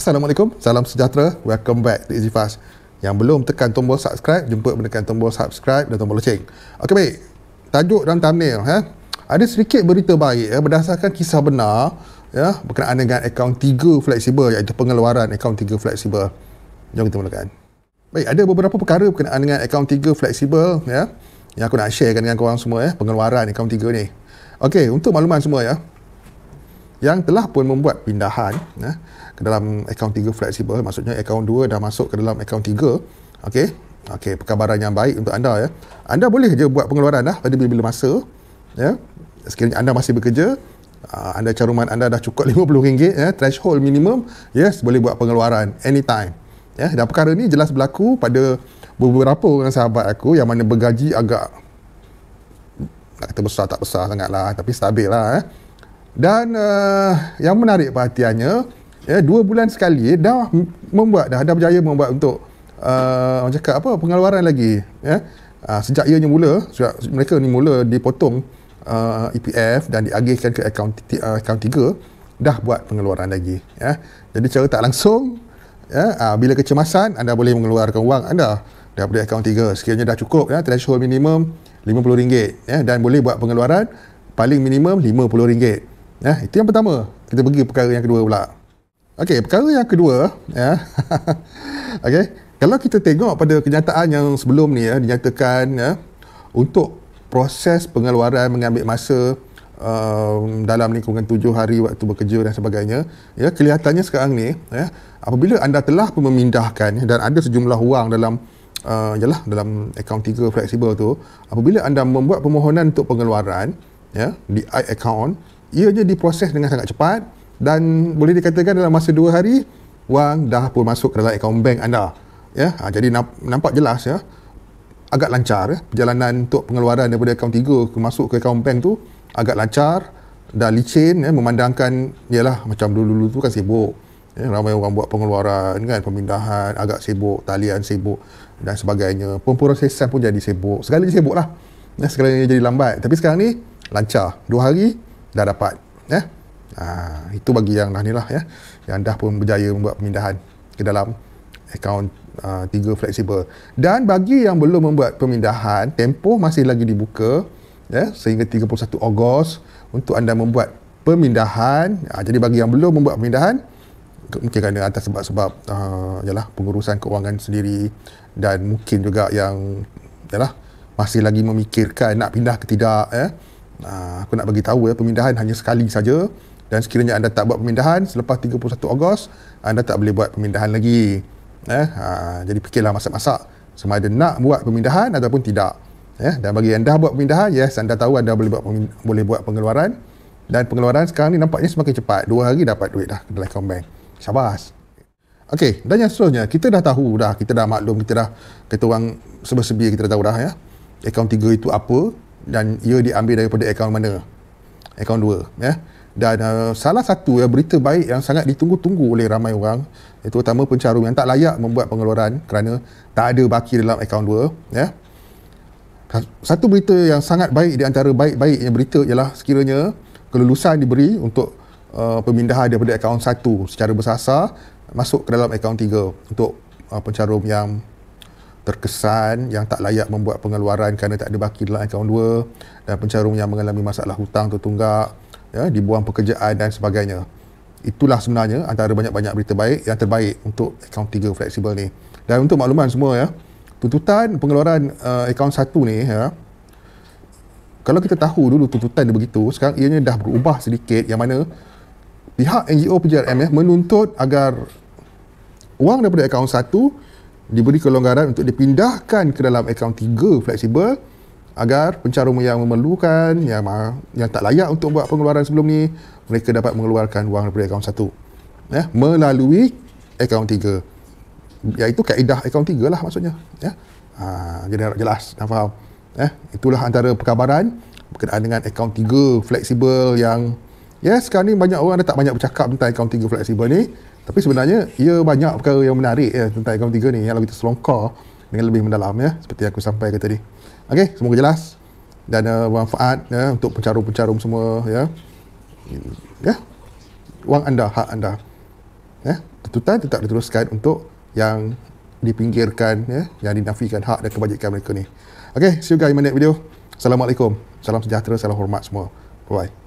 Assalamualaikum, salam sejahtera. Welcome back to EasyFast. Yang belum tekan tombol subscribe, jumpa menekan tombol subscribe dan tombol loceng. Okey baik, tajuk dan thumbnail. Eh. Ada sedikit berita baik eh, berdasarkan kisah benar ya, berkenaan dengan akaun 3 fleksibel iaitu pengeluaran akaun 3 fleksibel. Jom kita mulakan. Baik, ada beberapa perkara berkenaan dengan akaun 3 fleksibel ya, yang aku nak sharekan dengan korang semua. ya, pengeluaran akaun 3 ni. Okey, untuk makluman semua ya, yang telah pun membuat pindahan eh, ke dalam akaun 3 fleksibel maksudnya akaun 2 dah masuk ke dalam akaun 3 okey okey perkabaran yang baik untuk anda ya anda boleh je buat pengeluaran dah pada bila-bila masa ya sekiranya anda masih bekerja ah, anda caruman anda dah cukup RM50 ya threshold minimum yes boleh buat pengeluaran anytime ya dan perkara ni jelas berlaku pada beberapa orang sahabat aku yang mana bergaji agak nak kata besar tak besar sangatlah tapi stabil lah eh dan uh, yang menarik perhatiannya ya dua bulan sekali eh, dah membuat dah ada berjaya membuat untuk uh, orang cakap apa pengeluaran lagi ya uh, sejak ianya mula sejak mereka ni mula dipotong uh, EPF dan diagihkan ke akaun t- uh, akaun 3 dah buat pengeluaran lagi ya jadi secara tak langsung ya uh, bila kecemasan anda boleh mengeluarkan wang anda daripada akaun 3 sekiranya dah cukup ya threshold minimum RM50 ya dan boleh buat pengeluaran paling minimum RM50 Ya, itu yang pertama. Kita pergi perkara yang kedua pula. Okey, perkara yang kedua, ya. Okey. Kalau kita tengok pada kenyataan yang sebelum ni ya, dinyatakan ya, untuk proses pengeluaran mengambil masa um, dalam lingkungan tujuh hari waktu bekerja dan sebagainya, ya, kelihatannya sekarang ni, ya, apabila anda telah pun memindahkan ya, dan ada sejumlah wang dalam uh, yalah, dalam akaun tiga fleksibel tu, apabila anda membuat permohonan untuk pengeluaran, ya, di i-account, ianya diproses dengan sangat cepat dan boleh dikatakan dalam masa dua hari wang dah pun masuk ke dalam akaun bank anda ya ha, jadi nampak jelas ya agak lancar ya, perjalanan untuk pengeluaran daripada akaun 3 ke masuk ke akaun bank tu agak lancar dah licin ya memandangkan ialah macam dulu-dulu tu kan sibuk ya, ramai orang buat pengeluaran kan pemindahan agak sibuk talian sibuk dan sebagainya pemprosesan pun jadi sibuk segala sibuk lah ya, segala jadi lambat tapi sekarang ni lancar dua hari dah dapat ya eh? ha, itu bagi yang dah ni lah ya eh? yang dah pun berjaya membuat pemindahan ke dalam akaun ha, tiga fleksibel dan bagi yang belum membuat pemindahan tempoh masih lagi dibuka ya eh? sehingga 31 Ogos untuk anda membuat pemindahan ha, jadi bagi yang belum membuat pemindahan mungkin kerana atas sebab-sebab uh, yalah, pengurusan keuangan sendiri dan mungkin juga yang yalah, masih lagi memikirkan nak pindah ke tidak eh? Uh, aku nak bagi tahu ya pemindahan hanya sekali saja dan sekiranya anda tak buat pemindahan selepas 31 Ogos anda tak boleh buat pemindahan lagi. Eh, uh, jadi fikirlah masak-masak sama ada nak buat pemindahan ataupun tidak. Eh, dan bagi anda buat pemindahan, yes anda tahu anda boleh buat boleh buat pengeluaran dan pengeluaran sekarang ni nampaknya semakin cepat. Dua hari dapat duit dah dalam account bank. Syabas. Okey, dan yang seterusnya, kita dah tahu dah, kita dah maklum, kita dah, kita orang sebesar kita dah tahu dah ya. Akaun tiga itu apa, dan ia diambil daripada akaun mana? Akaun dua, ya. Dan uh, salah satu ya, berita baik yang sangat ditunggu-tunggu oleh ramai orang, itu terutama pencarum yang tak layak membuat pengeluaran kerana tak ada baki dalam akaun dua, ya. Satu berita yang sangat baik di antara baik-baiknya berita ialah sekiranya kelulusan diberi untuk uh, pemindahan daripada akaun 1 secara bersasar masuk ke dalam akaun tiga untuk uh, pencarum yang terkesan yang tak layak membuat pengeluaran kerana tak ada baki dalam akaun 2 dan pencarum yang mengalami masalah hutang tertunggak ya dibuang pekerjaan dan sebagainya itulah sebenarnya antara banyak-banyak berita baik yang terbaik untuk akaun tiga fleksibel ni dan untuk makluman semua ya tuntutan pengeluaran uh, akaun 1 ni ya kalau kita tahu dulu tuntutan dia begitu sekarang ianya dah berubah sedikit yang mana pihak NGO PJRM ya menuntut agar wang daripada akaun diberi kelonggaran untuk dipindahkan ke dalam akaun tiga fleksibel agar pencarum yang memerlukan yang yang tak layak untuk buat pengeluaran sebelum ni mereka dapat mengeluarkan wang daripada akaun satu ya melalui akaun tiga iaitu kaedah akaun tiga lah maksudnya ya ha, jadi harap jelas dan faham eh, itulah antara perkabaran berkenaan dengan akaun tiga fleksibel yang Yes, ya, sekarang ni banyak orang ada tak banyak bercakap tentang tiga fleksibel ni. Tapi sebenarnya ia banyak perkara yang menarik ya, tentang tiga ni yang lebih selongkar dengan lebih mendalam ya seperti yang aku sampaikan tadi. Okey, semoga jelas dan uh, bermanfaat ya untuk pencarum-pencarum semua ya. Ya. Wang anda, hak anda. Ya, tuntutan tetap diteruskan untuk yang dipinggirkan ya, yang dinafikan hak dan kebajikan mereka ni. Okey, see you guys in my next video. Assalamualaikum. Salam sejahtera, salam hormat semua. Bye-bye.